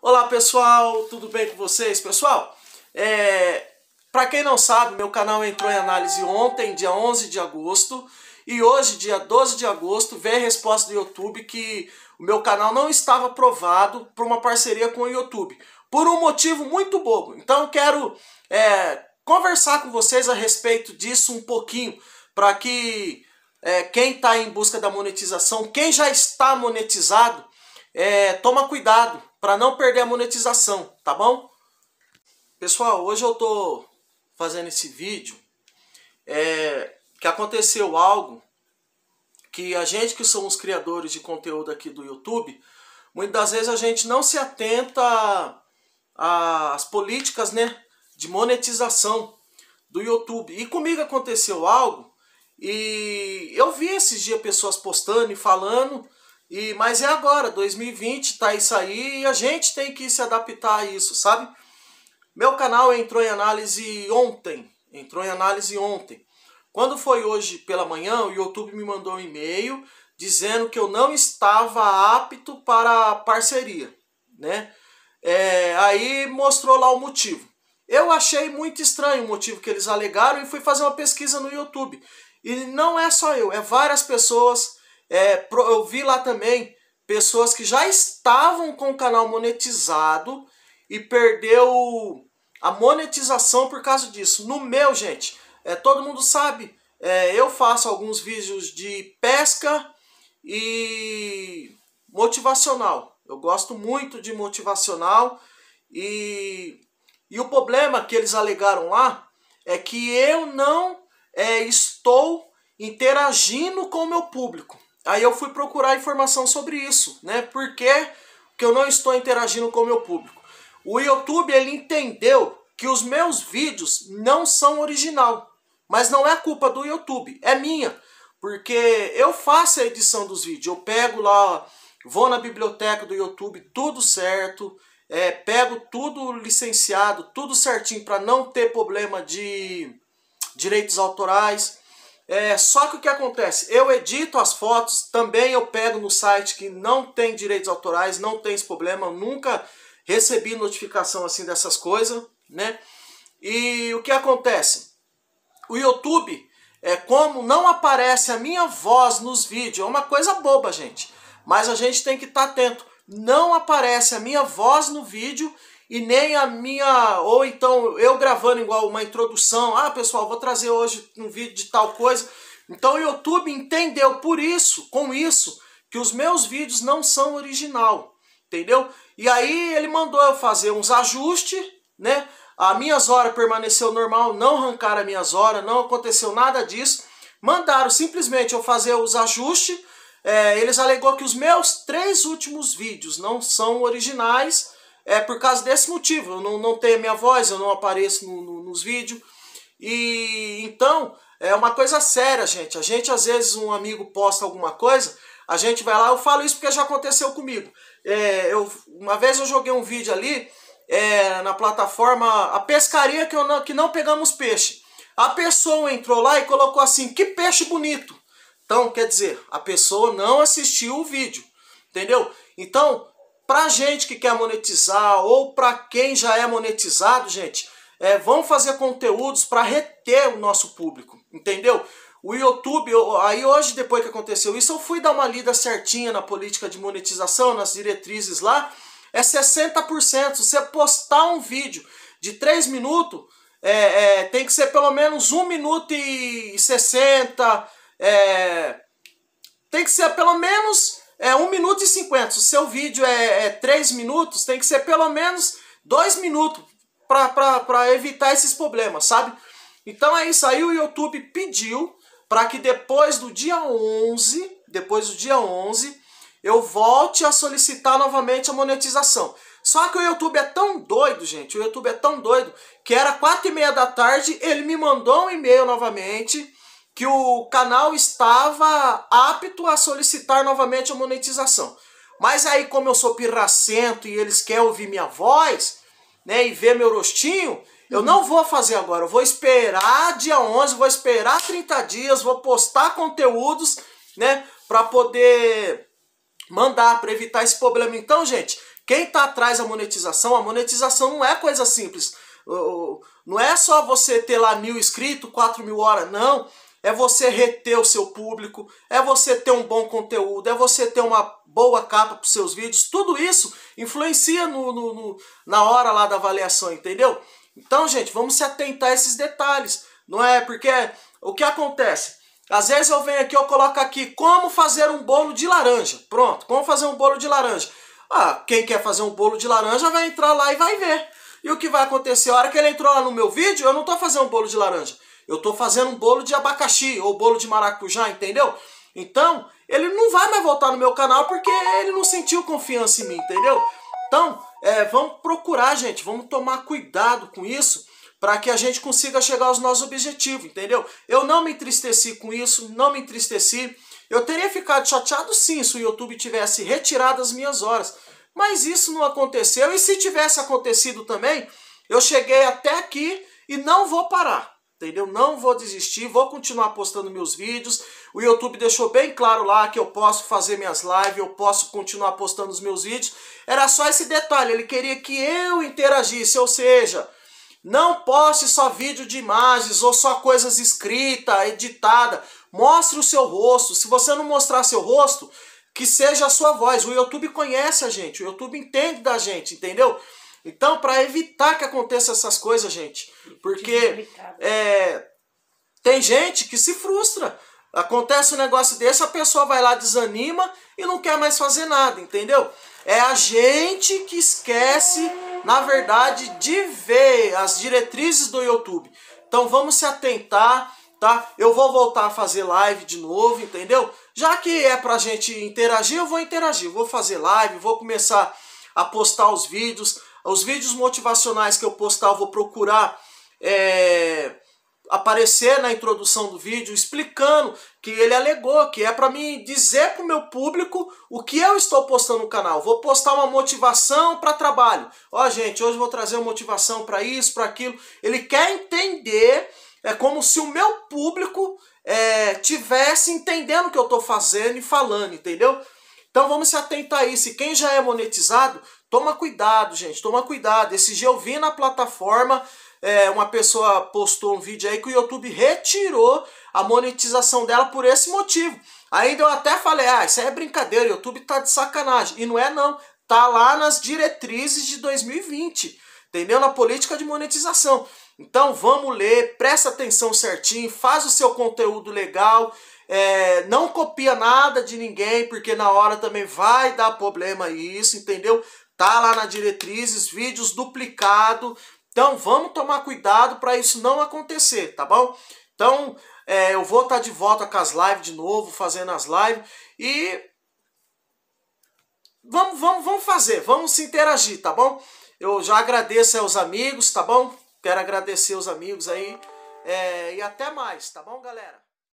Olá pessoal, tudo bem com vocês? Pessoal, é... para quem não sabe, meu canal entrou em análise ontem, dia 11 de agosto, e hoje, dia 12 de agosto, veio a resposta do YouTube que o meu canal não estava aprovado para uma parceria com o YouTube, por um motivo muito bobo. Então quero é... conversar com vocês a respeito disso um pouquinho, para que é... quem está em busca da monetização, quem já está monetizado, é, toma cuidado, para não perder a monetização, tá bom? Pessoal, hoje eu tô fazendo esse vídeo é, que aconteceu algo que a gente que somos criadores de conteúdo aqui do YouTube, muitas das vezes a gente não se atenta às políticas né, de monetização do YouTube. E comigo aconteceu algo e eu vi esses dias pessoas postando e falando e, mas é agora, 2020, tá isso aí, e a gente tem que se adaptar a isso, sabe? Meu canal entrou em análise ontem, entrou em análise ontem. Quando foi hoje pela manhã, o YouTube me mandou um e-mail dizendo que eu não estava apto para a parceria, né? É, aí mostrou lá o motivo. Eu achei muito estranho o motivo que eles alegaram e fui fazer uma pesquisa no YouTube. E não é só eu, é várias pessoas é, eu vi lá também pessoas que já estavam com o canal monetizado e perdeu a monetização por causa disso. No meu, gente, é, todo mundo sabe, é, eu faço alguns vídeos de pesca e motivacional. Eu gosto muito de motivacional e, e o problema que eles alegaram lá é que eu não é, estou interagindo com o meu público. Aí eu fui procurar informação sobre isso, né? Por que, que eu não estou interagindo com o meu público? O YouTube ele entendeu que os meus vídeos não são original, mas não é culpa do YouTube, é minha, porque eu faço a edição dos vídeos, eu pego lá, vou na biblioteca do YouTube, tudo certo, é, pego tudo licenciado, tudo certinho para não ter problema de direitos autorais. É, só que o que acontece? Eu edito as fotos, também eu pego no site que não tem direitos autorais, não tem esse problema, eu nunca recebi notificação assim dessas coisas, né? E o que acontece? O YouTube, é como não aparece a minha voz nos vídeos, é uma coisa boba, gente. Mas a gente tem que estar tá atento. Não aparece a minha voz no vídeo e nem a minha. Ou então eu gravando igual uma introdução. Ah, pessoal, vou trazer hoje um vídeo de tal coisa. Então o YouTube entendeu por isso, com isso, que os meus vídeos não são original. Entendeu? E aí ele mandou eu fazer uns ajustes, né? A minhas horas permaneceu normal, não arrancaram as minhas horas, não aconteceu nada disso. Mandaram simplesmente eu fazer os ajustes. É, eles alegou que os meus três últimos vídeos não são originais é por causa desse motivo. Eu não, não tenho minha voz, eu não apareço no, no, nos vídeos. E então é uma coisa séria, gente. A gente às vezes um amigo posta alguma coisa, a gente vai lá. Eu falo isso porque já aconteceu comigo. É, eu, uma vez eu joguei um vídeo ali é, na plataforma a pescaria que, eu não, que não pegamos peixe. A pessoa entrou lá e colocou assim: que peixe bonito. Então, quer dizer, a pessoa não assistiu o vídeo, entendeu? Então, para gente que quer monetizar ou para quem já é monetizado, gente, é, vão fazer conteúdos para reter o nosso público, entendeu? O YouTube, eu, aí hoje, depois que aconteceu isso, eu fui dar uma lida certinha na política de monetização, nas diretrizes lá, é 60%. Se você postar um vídeo de 3 minutos, é, é, tem que ser pelo menos 1 minuto e 60, é, tem que ser pelo menos minuto e 50. Se o seu vídeo é, é 3 minutos, tem que ser pelo menos 2 minutos para evitar esses problemas, sabe? Então é isso aí, o YouTube pediu para que depois do dia 11, depois do dia 11, eu volte a solicitar novamente a monetização. Só que o YouTube é tão doido, gente, o YouTube é tão doido, que era quatro e meia da tarde, ele me mandou um e-mail novamente, que o canal estava apto a solicitar novamente a monetização. Mas aí, como eu sou pirracento e eles querem ouvir minha voz, né, e ver meu rostinho, eu não vou fazer agora. Eu vou esperar dia 11, vou esperar 30 dias, vou postar conteúdos, né, para poder mandar para evitar esse problema. Então, gente, quem tá atrás da monetização, a monetização não é coisa simples. Não é só você ter lá mil inscritos, quatro mil horas, não é você reter o seu público, é você ter um bom conteúdo, é você ter uma boa capa para os seus vídeos. Tudo isso influencia no, no, no, na hora lá da avaliação, entendeu? Então, gente, vamos se atentar a esses detalhes, não é? Porque o que acontece? Às vezes eu venho aqui, eu coloco aqui como fazer um bolo de laranja. Pronto, como fazer um bolo de laranja. Ah, quem quer fazer um bolo de laranja vai entrar lá e vai ver. E o que vai acontecer? A hora que ele entrou lá no meu vídeo, eu não estou fazendo um bolo de laranja. Eu estou fazendo um bolo de abacaxi ou bolo de maracujá, entendeu? Então, ele não vai mais voltar no meu canal porque ele não sentiu confiança em mim, entendeu? Então, é, vamos procurar, gente, vamos tomar cuidado com isso para que a gente consiga chegar aos nossos objetivos, entendeu? Eu não me entristeci com isso, não me entristeci. Eu teria ficado chateado sim se o YouTube tivesse retirado as minhas horas, mas isso não aconteceu e se tivesse acontecido também, eu cheguei até aqui e não vou parar entendeu? Não vou desistir, vou continuar postando meus vídeos. O YouTube deixou bem claro lá que eu posso fazer minhas lives, eu posso continuar postando os meus vídeos. Era só esse detalhe, ele queria que eu interagisse, ou seja, não poste só vídeo de imagens ou só coisas escrita, editada. Mostre o seu rosto. Se você não mostrar seu rosto, que seja a sua voz. O YouTube conhece a gente, o YouTube entende da gente, entendeu? Então, para evitar que aconteça essas coisas, gente, porque é, tem gente que se frustra. Acontece um negócio desse, a pessoa vai lá, desanima e não quer mais fazer nada, entendeu? É a gente que esquece, na verdade, de ver as diretrizes do YouTube. Então vamos se atentar, tá? Eu vou voltar a fazer live de novo, entendeu? Já que é pra gente interagir, eu vou interagir, vou fazer live, vou começar a postar os vídeos, os vídeos motivacionais que eu postar, eu vou procurar é, aparecer na introdução do vídeo explicando que ele alegou, que é para mim dizer para o meu público o que eu estou postando no canal. Vou postar uma motivação para trabalho. Ó, gente, hoje vou trazer uma motivação para isso, para aquilo. Ele quer entender, é como se o meu público é, tivesse entendendo o que eu estou fazendo e falando, entendeu? Então vamos se atentar a isso. E quem já é monetizado, Toma cuidado, gente, toma cuidado. Esse dia eu vi na plataforma, é, uma pessoa postou um vídeo aí que o YouTube retirou a monetização dela por esse motivo. Ainda eu até falei, ah, isso aí é brincadeira, o YouTube tá de sacanagem. E não é não, tá lá nas diretrizes de 2020, entendeu? Na política de monetização. Então vamos ler, presta atenção certinho, faz o seu conteúdo legal, é, não copia nada de ninguém, porque na hora também vai dar problema isso, entendeu? Tá lá na diretrizes, vídeos duplicado. Então vamos tomar cuidado para isso não acontecer, tá bom? Então é, eu vou estar tá de volta com as lives de novo, fazendo as lives e vamos, vamos, vamos fazer, vamos se interagir, tá bom? Eu já agradeço aos amigos, tá bom? Quero agradecer aos amigos aí é, e até mais, tá bom, galera?